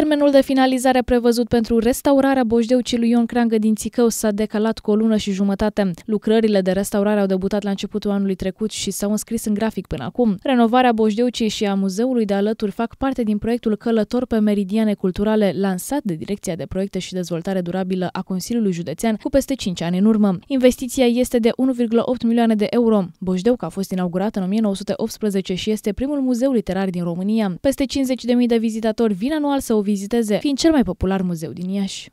Termenul de finalizare prevăzut pentru restaurarea Bojdeucii lui Ion Creangă din Țicău s-a decalat cu o lună și jumătate. Lucrările de restaurare au debutat la începutul anului trecut și s-au înscris în grafic până acum. Renovarea Bojdeucii și a muzeului de alături fac parte din proiectul Călător pe Meridiane Culturale, lansat de Direcția de Proiecte și Dezvoltare Durabilă a Consiliului Județean cu peste 5 ani în urmă. Investiția este de 1,8 milioane de euro. Bojdeuc a fost inaugurată în 1918 și este primul muzeu literar din România. Peste 50.000 de vizitatori vin anual să o o viziteze, fiind cel mai popular muzeu din Iași.